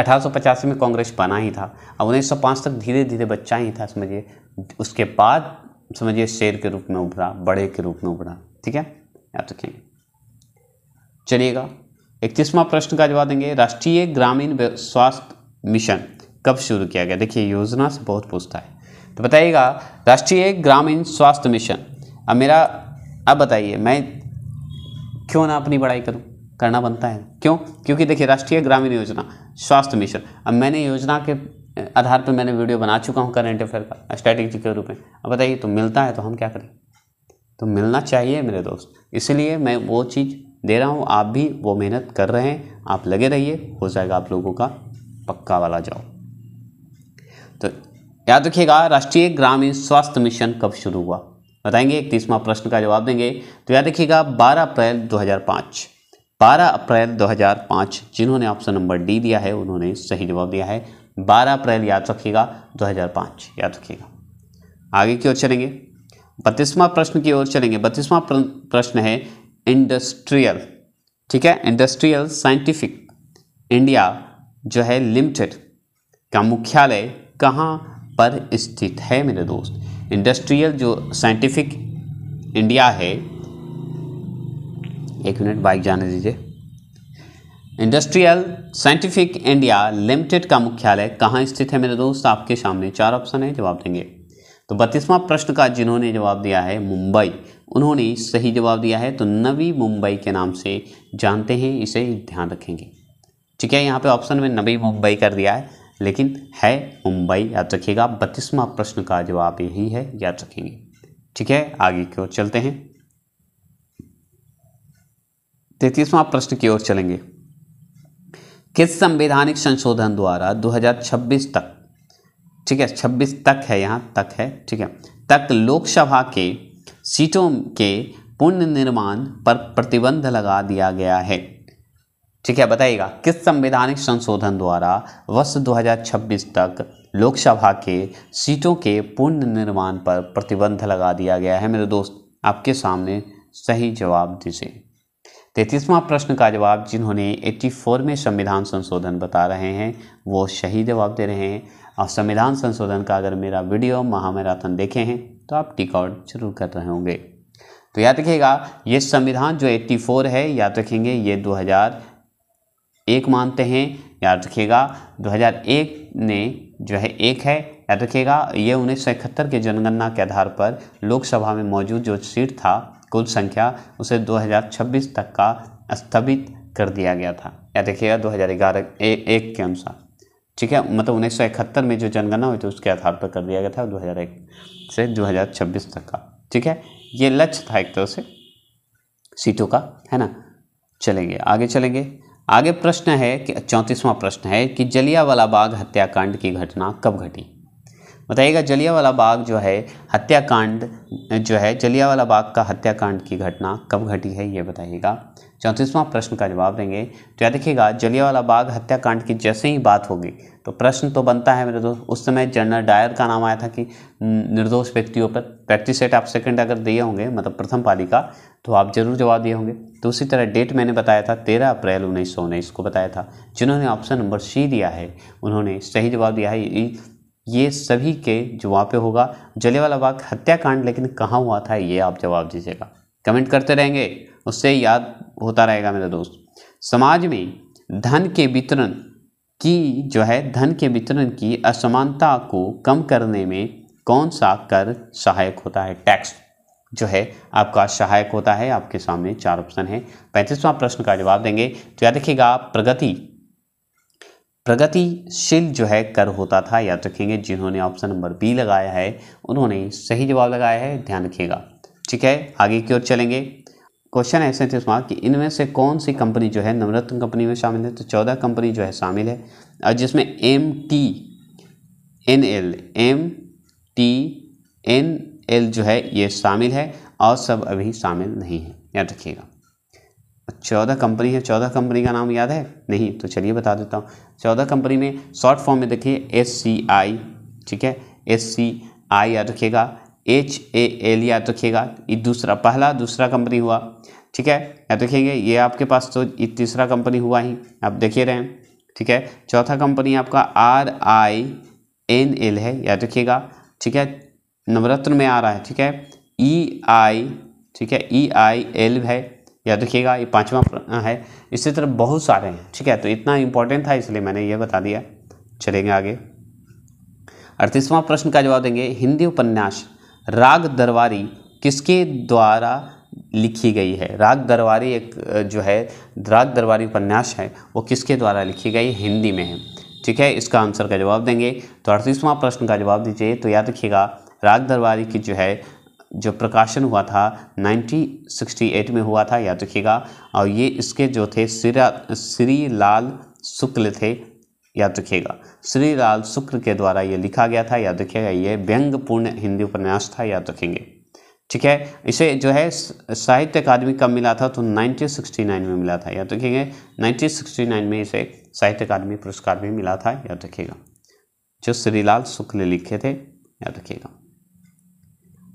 अठारह में कांग्रेस बना ही था अब 1905 तक धीरे धीरे बच्चा ही था समझिए उसके बाद समझिए शेर के रूप में उभरा बड़े के रूप में उभरा ठीक है याद रखेंगे चलिएगा इकतीसवां प्रश्न का जवाब देंगे राष्ट्रीय ग्रामीण स्वास्थ्य मिशन कब शुरू किया गया देखिए योजना से बहुत पूछता है तो बताइएगा राष्ट्रीय ग्रामीण स्वास्थ्य मिशन अब मेरा अब बताइए मैं क्यों ना अपनी पढ़ाई करूं करना बनता है क्यों क्योंकि देखिए राष्ट्रीय ग्रामीण योजना स्वास्थ्य मिशन अब मैंने योजना के आधार पर मैंने वीडियो बना चुका हूँ करंट अफेयर का स्ट्रैटेजी के रूप में अब बताइए तो मिलता है तो हम क्या करें तो मिलना चाहिए मेरे दोस्त इसलिए मैं वो चीज़ दे रहा हूँ आप भी वो मेहनत कर रहे हैं आप लगे रहिए हो जाएगा आप लोगों का पक्का वाला जॉब तो याद रखिएगा राष्ट्रीय ग्रामीण स्वास्थ्य मिशन कब शुरू हुआ बताएंगे इकतीसवां प्रश्न का जवाब देंगे तो याद रखिएगा 12 अप्रैल 2005 12 अप्रैल 2005 जिन्होंने ऑप्शन नंबर डी दिया है उन्होंने सही जवाब दिया है 12 अप्रैल याद रखिएगा 2005 याद रखिएगा आगे की ओर चलेंगे बत्तीसवां प्रश्न की ओर चलेंगे बत्तीसवां प्रश्न है इंडस्ट्रियल ठीक है इंडस्ट्रियल साइंटिफिक इंडिया जो है लिमिटेड का मुख्यालय कहाँ पर स्थित है मेरे दोस्त इंडस्ट्रियल जो साइंटिफिक इंडिया है एक मिनट बाइक जाने दीजिए इंडस्ट्रियल साइंटिफिक इंडिया लिमिटेड का मुख्यालय कहाँ स्थित है मेरे दोस्त आपके सामने चार ऑप्शन है जवाब देंगे तो बत्तीसवां प्रश्न का जिन्होंने जवाब दिया है मुंबई उन्होंने सही जवाब दिया है तो नवी मुंबई के नाम से जानते हैं इसे ध्यान रखेंगे ठीक है यहाँ पे ऑप्शन में नवी मुंबई कर दिया है लेकिन है मुंबई याद रखिएगा बत्तीसवा प्रश्न का जवाब यही है याद रखेंगे ठीक है आगे की ओर चलते हैं तैतीसवां प्रश्न की ओर चलेंगे किस संवैधानिक संशोधन द्वारा 2026 तक ठीक है 26 तक है यहाँ तक है ठीक है तक लोकसभा के सीटों के पुनर्निर्माण पर प्रतिबंध लगा दिया गया है ठीक है बताइएगा किस संवैधानिक संशोधन द्वारा वर्ष 2026 तक लोकसभा के सीटों के पुनर्निर्माण पर प्रतिबंध लगा दिया गया है मेरे दोस्त आपके सामने सही जवाब दीजिए तैतीसवां प्रश्न का जवाब जिन्होंने 84 में संविधान संशोधन बता रहे हैं वो सही जवाब दे रहे हैं और संविधान संशोधन का अगर मेरा वीडियो महामैराथन देखे हैं तो आप रिकॉर्ड जरूर कर रहे होंगे तो याद रखिएगा ये संविधान जो 84 है याद रखेंगे ये 2001 मानते हैं याद रखिएगा 2001 ने जो है एक है याद रखिएगा ये उन्नीस के जनगणना के आधार पर लोकसभा में मौजूद जो सीट था कुल संख्या उसे 2026 तक का स्थगित कर दिया गया था याद रखिएगा दो हज़ार ग्यारह एक के अनुसार ठीक है मतलब उन्नीस सौ इकहत्तर में जो जनगणना हुई थी उसके आधार पर कर दिया गया था दो हज़ार एक से दो हज़ार छब्बीस तक का ठीक है ये लक्ष्य था एक तरह से सीटों का है ना चलेंगे आगे चलेंगे आगे प्रश्न है कि चौंतीसवां प्रश्न है कि जलियावाला बाग हत्याकांड की घटना कब घटी बताइएगा जलियावाला बाग जो है हत्याकांड जो है जलियावाला बाग का हत्याकांड की घटना कब घटी है ये बताइएगा चौंतीसवां प्रश्न का जवाब देंगे तो या देखिएगा जलियावाला बाग हत्याकांड की जैसे ही बात होगी तो प्रश्न तो बनता है मेरे दोस्त उस समय जनरल डायर का नाम आया था कि निर्दोष व्यक्तियों पर प्रैक्टिस सेट आप सेकंड अगर दिए होंगे मतलब प्रथम पाली का तो आप जरूर जवाब दिए होंगे तो उसी तरह डेट मैंने बताया था तेरह अप्रैल उन्नीस सौ उन्नीस को बताया था जिन्होंने ऑप्शन नंबर सी दिया है उन्होंने सही जवाब दिया है ये सभी के वहाँ पे होगा जलेवाला बाग हत्याकांड लेकिन कहाँ हुआ था ये आप जवाब दीजिएगा कमेंट करते रहेंगे उससे याद होता रहेगा मेरे दोस्त समाज में धन के वितरण की जो है धन के वितरण की असमानता को कम करने में कौन सा कर सहायक होता है टैक्स जो है आपका सहायक होता है आपके सामने चार ऑप्शन है पैंतीसवां प्रश्न का जवाब देंगे तो याद रखिएगा प्रगति प्रगतिशील जो है कर होता था याद रखेंगे जिन्होंने ऑप्शन नंबर बी लगाया है उन्होंने सही जवाब लगाया है ध्यान रखिएगा ठीक है आगे की ओर चलेंगे क्वेश्चन है सैंतीस मार्क कि इनमें से कौन सी कंपनी जो है नवरत्न कंपनी में शामिल है तो चौदह कंपनी जो है शामिल है और जिसमें M T N L M T N L जो है ये शामिल है और सब अभी शामिल नहीं है याद रखिएगा चौदह कंपनी है चौदह कंपनी का नाम याद है नहीं तो चलिए बता देता हूँ चौदह कंपनी में शॉर्ट फॉर्म में देखिए एस सी आई ठीक है एस सी आई याद रखिएगा एच ए एल याद रखिएगा ये दूसरा पहला दूसरा कंपनी हुआ ठीक है याद रखिएगा ये आपके पास तो ये तीसरा कंपनी हुआ ही आप देखिए रहे हैं ठीक है चौथा कंपनी आपका आर आई एन एल है याद रखिएगा ठीक है नवरत्न में आ रहा है ठीक है ई e आई ठीक है ई आई एल है याद रखिएगा ये पाँचवा है इसी तरह तो बहुत सारे हैं ठीक है तो इतना इंपॉर्टेंट था इसलिए मैंने ये बता दिया चलेंगे आगे अड़तीसवां प्रश्न का जवाब देंगे हिंदी उपन्यास राग दरबारी किसके द्वारा लिखी गई है राग दरबारी एक जो है राग दरबारी उपन्यास है वो किसके द्वारा लिखी गई हिंदी में है ठीक है इसका आंसर का जवाब देंगे तो अड़तीसवां प्रश्न का जवाब दीजिए तो याद रखिएगा राग दरबारी की जो है जो प्रकाशन हुआ था 1968 में हुआ था याद रखिएगा और ये इसके जो थे श्री लाल शुक्ल थे याद रखिएगा श्री लाल शुक्ल के द्वारा ये लिखा गया था याद रखिएगा ये व्यंग्यपूर्ण हिंदी उपन्यास था याद रखेंगे ठीक है इसे जो है साहित्य अकादमी कब मिला था तो 1969 में मिला था याद रखेंगे 1969 में इसे साहित्य अकादमी पुरस्कार भी मिला था याद रखिएगा जो श्रीलाल शुक्ल लिखे थे याद रखिएगा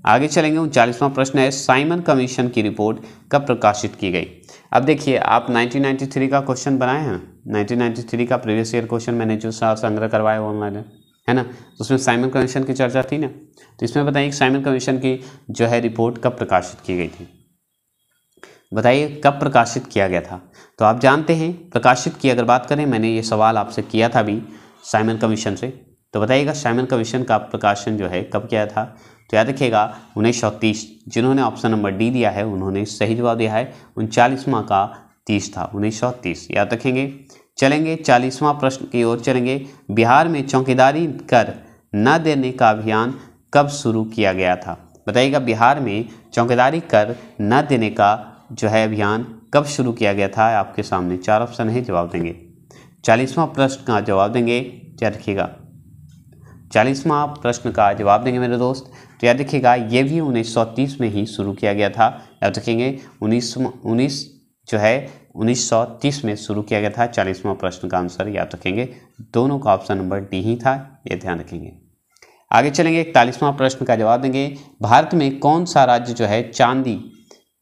आगे चलेंगे उनचालीसवां प्रश्न है साइमन कमीशन की रिपोर्ट कब प्रकाशित की गई अब देखिए आप 1993 का क्वेश्चन बनाए हैं 1993 का प्रीवियस ईयर क्वेश्चन मैंने जो संग्रह करवाया ऑनलाइन है है ना तो उसमें साइमन कमीशन की चर्चा थी ना तो इसमें बताइए साइमन कमीशन की जो है रिपोर्ट कब प्रकाशित की गई थी बताइए कब प्रकाशित किया गया था तो आप जानते हैं प्रकाशित की अगर बात करें मैंने ये सवाल आपसे किया था भी साइमन कमीशन से तो बताइएगा साइमन कमीशन का प्रकाशन जो है कब किया था तो याद रखिएगा उन्नीस सौ तीस जिन्होंने ऑप्शन नंबर डी दिया है उन्होंने सही जवाब दिया है उनचालीसवां का तीस था उन्नीस सौ तीस याद रखेंगे चलेंगे चालीसवां प्रश्न की ओर चलेंगे बिहार में चौकीदारी कर न देने का अभियान कब शुरू किया गया था बताइएगा बिहार में चौकीदारी कर न देने का जो है अभियान कब शुरू किया गया था आपके सामने चार ऑप्शन है जवाब देंगे चालीसवां प्रश्न का जवाब देंगे याद रखिएगा चालीसवा प्रश्न का जवाब देंगे मेरे दोस्त तो याद रखिएगा ये भी 1930 में ही शुरू किया गया था याद रखेंगे उन्नीस उन्नीस जो है 1930 में शुरू किया गया था चालीसवां प्रश्न का आंसर याद रखेंगे दोनों का ऑप्शन नंबर डी ही था ये ध्यान रखेंगे आगे चलेंगे इकतालीसवां प्रश्न का जवाब देंगे भारत में कौन सा राज्य जो है चांदी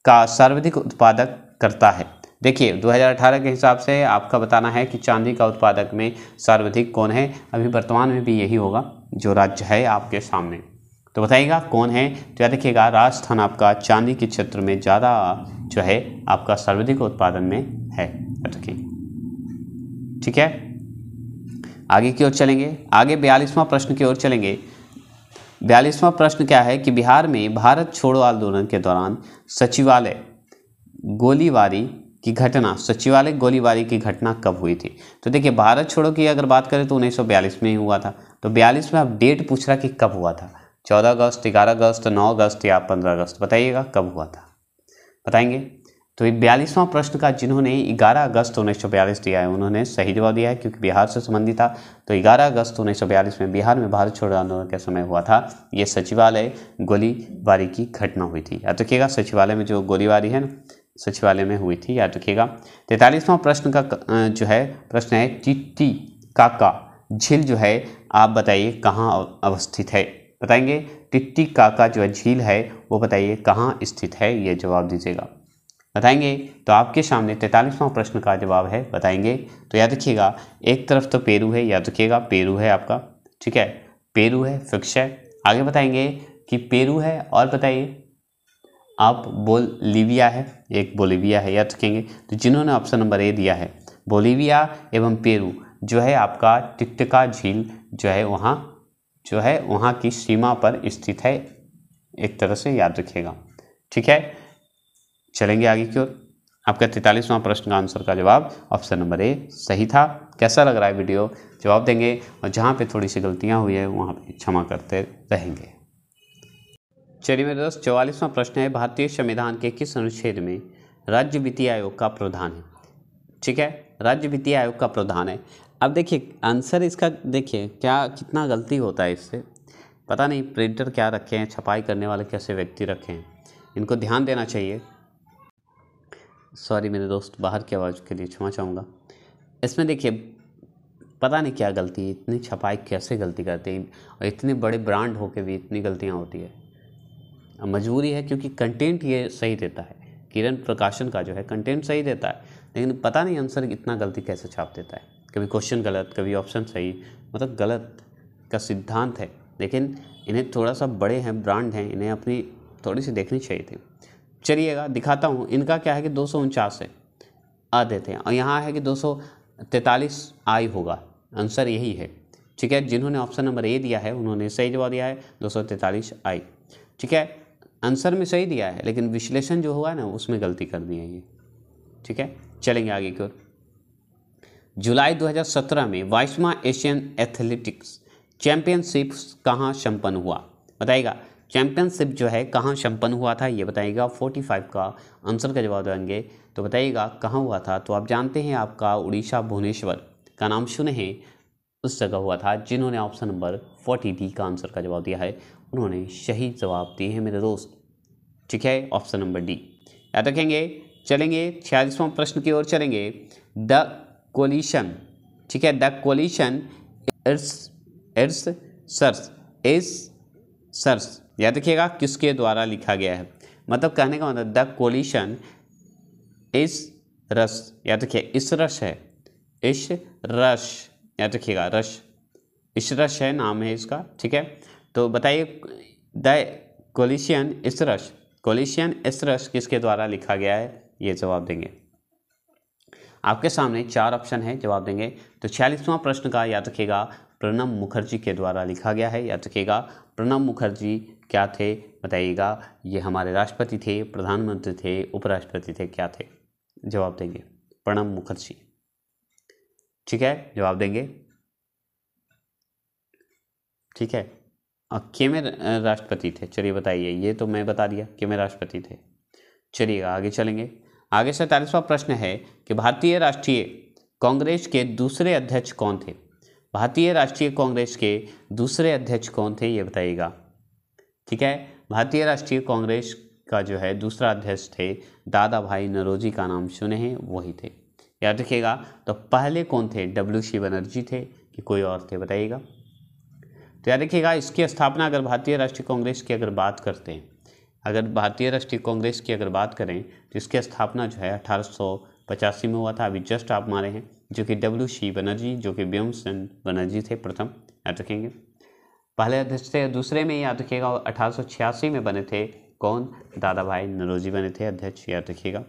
का सर्वाधिक उत्पादक करता है देखिए 2018 के हिसाब से आपका बताना है कि चांदी का उत्पादक में सर्वाधिक कौन है अभी वर्तमान में भी यही होगा जो राज्य है आपके सामने तो बताइएगा कौन है तो याद रखिएगा राजस्थान आपका चांदी के क्षेत्र में ज़्यादा जो है आपका सर्वाधिक उत्पादन में है रखिए ठीक है आगे की ओर चलेंगे आगे बयालीसवां प्रश्न की ओर चलेंगे बयालीसवां प्रश्न क्या है कि बिहार में भारत छोड़ो आंदोलन के दौरान सचिवालय गोलीबारी की घटना सचिवालय गोलीबारी की घटना कब हुई थी तो देखिए भारत छोड़ो की अगर बात करें तो 1942 में ही हुआ था तो 42 में आप डेट पूछ रहा कि कब हुआ था 14 अगस्त 11 अगस्त 9 अगस्त या 15 अगस्त बताइएगा कब हुआ था बताएंगे तो ये बयालीसवां प्रश्न का जिन्होंने 11 अगस्त 1942 दिया है उन्होंने सही जवाब दिया है क्योंकि बिहार से संबंधित था तो 11 अगस्त 1942 में बिहार में भारत छोड़ो आंदोलन के समय हुआ था ये सचिवालय गोलीबारी की घटना हुई थी याद रखिएगा सचिवालय में जो गोलीबारी है ना सचिवालय में हुई थी याद रखिएगा तैंतालीसवां प्रश्न का जो है प्रश्न है चिट्टी काका झील जो है आप बताइए कहाँ अवस्थित है बताएंगे टिट्टी काका जो है झील है वो बताइए कहाँ स्थित है ये जवाब दीजिएगा बताएंगे तो आपके सामने तैंतालीसवां प्रश्न का जवाब है बताएंगे तो याद रखिएगा एक तरफ तो पेरू है याद रखिएगा पेरू है आपका ठीक है पेरू है फिक्स है आगे बताएंगे कि पेरू है और बताइए आप बोलिविया है एक बोलीविया है याद रखेंगे तो जिन्होंने ऑप्शन नंबर ए दिया है बोलीविया एवं पेरू जो है आपका टिकटिका झील जो है वहाँ जो है वहाँ की सीमा पर स्थित है एक तरह से याद रखिएगा ठीक है चलेंगे आगे की ओर आपका तैतालीसवां प्रश्न का आंसर का जवाब ऑप्शन नंबर ए सही था कैसा लग रहा है वीडियो जवाब देंगे और जहाँ पे थोड़ी सी गलतियाँ हुई है वहाँ पे क्षमा करते रहेंगे चलिए मेरे दोस्त चौवालीसवां प्रश्न है भारतीय संविधान के किस अनुच्छेद में राज्य वित्तीय आयोग का प्रावधान है ठीक है राज्य वित्तीय आयोग का प्रावधान है अब देखिए आंसर इसका देखिए क्या कितना गलती होता है इससे पता नहीं प्रिंटर क्या रखे हैं छपाई करने वाले कैसे व्यक्ति रखे हैं इनको ध्यान देना चाहिए सॉरी मेरे दोस्त बाहर की आवाज़ के लिए क्षमा चाहूँगा इसमें देखिए पता नहीं क्या गलती है इतनी छपाई कैसे गलती करते हैं और इतने बड़े ब्रांड होके भी इतनी गलतियाँ होती है मजबूरी है क्योंकि कंटेंट ये सही देता है किरण प्रकाशन का जो है कंटेंट सही देता है लेकिन पता नहीं आंसर इतना गलती कैसे छाप देता है कभी क्वेश्चन गलत कभी ऑप्शन सही मतलब गलत का सिद्धांत है लेकिन इन्हें थोड़ा सा बड़े हैं ब्रांड हैं इन्हें अपनी थोड़ी सी देखनी चाहिए थी चलिएगा दिखाता हूँ इनका क्या है कि दो है आ देते हैं और यहाँ है कि दो आई होगा आंसर यही है ठीक है जिन्होंने ऑप्शन नंबर ए दिया है उन्होंने सही जवाब दिया है दो आई ठीक है आंसर में सही दिया है लेकिन विश्लेषण जो हुआ ना उसमें गलती कर दी है ये ठीक है चलेंगे आगे की ओर जुलाई 2017 में वाइसमा एशियन एथलेटिक्स चैम्पियनशिप कहाँ संपन्न हुआ बताइएगा चैंपियनशिप जो है कहाँ संपन्न हुआ था ये बताइएगा 45 का आंसर का जवाब देंगे तो बताइएगा कहाँ हुआ था तो आप जानते हैं आपका उड़ीसा भुवनेश्वर का नाम सुने हैं उस जगह हुआ था जिन्होंने ऑप्शन नंबर फोर्टी डी का आंसर का जवाब दिया है उन्होंने सही जवाब दिए हैं मेरे दोस्त ठीक है ऑप्शन नंबर डी याद रखेंगे चलेंगे छियालीसवां प्रश्न की ओर चलेंगे द कोलिशन ठीक है द कोलिशन इर्स इर्स सर्स इस सर्स याद रखिएगा किसके द्वारा लिखा गया है मतलब कहने का मतलब द कोलिशन इस रस याद रखिए इस रस है इस रस याद रखिएगा रस इस रस है नाम है इसका ठीक है तो बताइए द कोलिशन इस रस कोलिशियन एसरस किसके द्वारा लिखा गया है ये जवाब देंगे आपके सामने चार ऑप्शन है जवाब देंगे तो छियालीसवां प्रश्न का याद रखिएगा प्रणब मुखर्जी के द्वारा लिखा गया है याद रखिएगा प्रणब मुखर्जी क्या थे बताइएगा ये हमारे राष्ट्रपति थे प्रधानमंत्री थे उपराष्ट्रपति थे क्या थे जवाब देंगे प्रणब मुखर्जी ठीक है जवाब देंगे ठीक है हाँ, के में राष्ट्रपति थे चलिए बताइए ये तो मैं बता दिया के में राष्ट्रपति थे चलिए आगे चलेंगे आगे सैंतालीसवां प्रश्न है कि भारतीय राष्ट्रीय कांग्रेस के दूसरे अध्यक्ष कौन थे भारतीय राष्ट्रीय कांग्रेस के दूसरे अध्यक्ष कौन थे ये बताइएगा ठीक है भारतीय राष्ट्रीय कांग्रेस का जो है दूसरा अध्यक्ष थे दादा भाई नरोजी का नाम सुने हैं वही थे याद रखिएगा तो पहले कौन थे डब्ल्यू सी बनर्जी थे कि कोई और थे बताइएगा तो याद रखिएगा इसकी स्थापना अगर भारतीय राष्ट्रीय कांग्रेस की अगर बात करते हैं अगर भारतीय राष्ट्रीय कांग्रेस की अगर बात करें तो इसकी स्थापना जो है अठारह में हुआ था अभी जस्ट आप मारे हैं जो कि डब्ल्यू सी बनर्जी जो कि व्योम बनर्जी थे प्रथम याद रखेंगे पहले अध्यक्ष थे दूसरे में याद रखिएगा अठारह में बने थे कौन दादा भाई नरोजी बने थे अध्यक्ष याद रखिएगा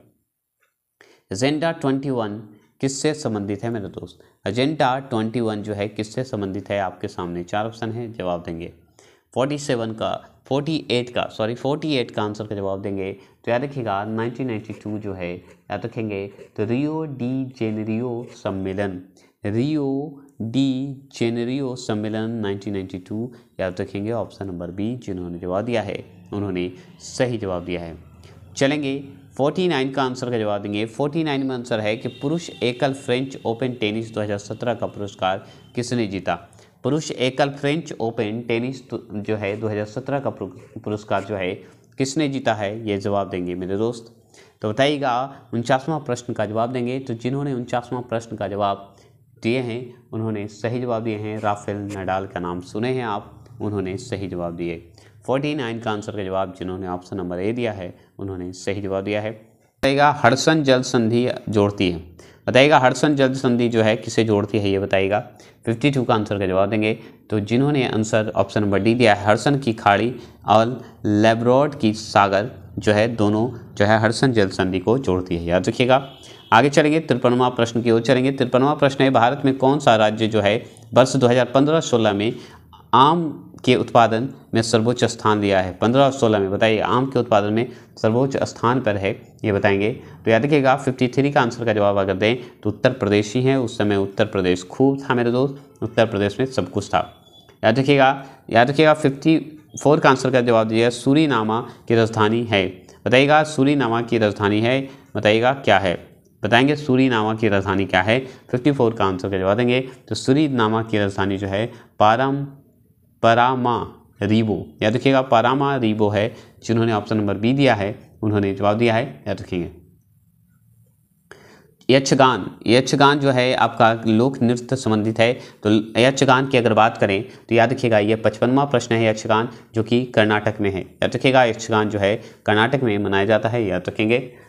एजेंडा ट्वेंटी वन किससे संबंधित है मेरे दोस्त एजेंडा ट्वेंटी वन जो है किससे संबंधित है आपके सामने चार ऑप्शन है जवाब देंगे फोर्टी सेवन का फोर्टी एट का सॉरी फोर्टी एट का आंसर का जवाब देंगे तो याद रखिएगा नाइनटीन नाइन्टी टू जो है याद रखेंगे तो रियो डी जेनरियो सम्मेलन रियो डी जेनरियो सम्मेलन 1992 याद रखेंगे ऑप्शन नंबर बी जिन्होंने जवाब दिया है उन्होंने सही जवाब दिया है चलेंगे 49 का आंसर का जवाब देंगे 49 में आंसर है कि पुरुष एकल फ्रेंच ओपन टेनिस 2017 का पुरस्कार किसने जीता पुरुष एकल फ्रेंच ओपन टेनिस तो जो है 2017 का पुरस्कार जो है किसने जीता है ये जवाब देंगे मेरे दोस्त तो बताइएगा उनचासवां प्रश्न का जवाब देंगे तो जिन्होंने उनचासवां प्रश्न का जवाब दिए हैं उन्होंने सही जवाब दिए हैं राफेल नडाल का नाम सुने हैं आप उन्होंने सही जवाब दिए फोर्टी नाइन का आंसर का जवाब जिन्होंने ऑप्शन नंबर ए दिया है उन्होंने सही जवाब दिया है बताइएगा हडसन जल संधि जोड़ती है बताइएगा हडसन जल संधि जो है किसे जोड़ती है ये बताइएगा 52 का आंसर का जवाब देंगे तो जिन्होंने आंसर ऑप्शन नंबर डी दिया है हडसन की खाड़ी और लेब्रॉड की सागर जो है दोनों जो है हडसन जल संधि को जोड़ती है याद रखिएगा आगे चलेंगे तिरपनवा प्रश्न की ओर चलेंगे तिरपनवा प्रश्न है भारत में कौन सा राज्य जो है वर्ष 2015-16 में आम के उत्पादन में सर्वोच्च स्थान लिया है पंद्रह और सोलह में बताइए आम के उत्पादन में सर्वोच्च स्थान पर है ये बताएंगे तो याद रखिएगा आप फिफ्टी थ्री का आंसर का जवाब अगर दें तो उत्तर प्रदेश ही है उस समय उत्तर प्रदेश खूब था मेरे दोस्त उत्तर प्रदेश में सब कुछ था याद रखिएगा याद रखिएगा फिफ्टी फोर का आंसर का जवाब दिया नामा की राजधानी है बताइएगा नामा की राजधानी है बताइएगा क्या है बताएंगे नामा की राजधानी क्या है फोर का आंसर का जवाब देंगे तो नामा की राजधानी जो है पारम परामा रिबो याद रखिएगा परामा रिबो है जिन्होंने ऑप्शन नंबर बी दिया है उन्होंने जवाब दिया है याद रखेंगे यक्षगान यक्षगान जो है आपका लोक नृत्य संबंधित है तो यक्षगान की अगर बात करें तो याद रखिएगा ये पचपनवा प्रश्न है यक्षगान जो कि कर्नाटक में है याद रखिएगा यक्षगान जो है कर्नाटक में मनाया जाता है याद रखेंगे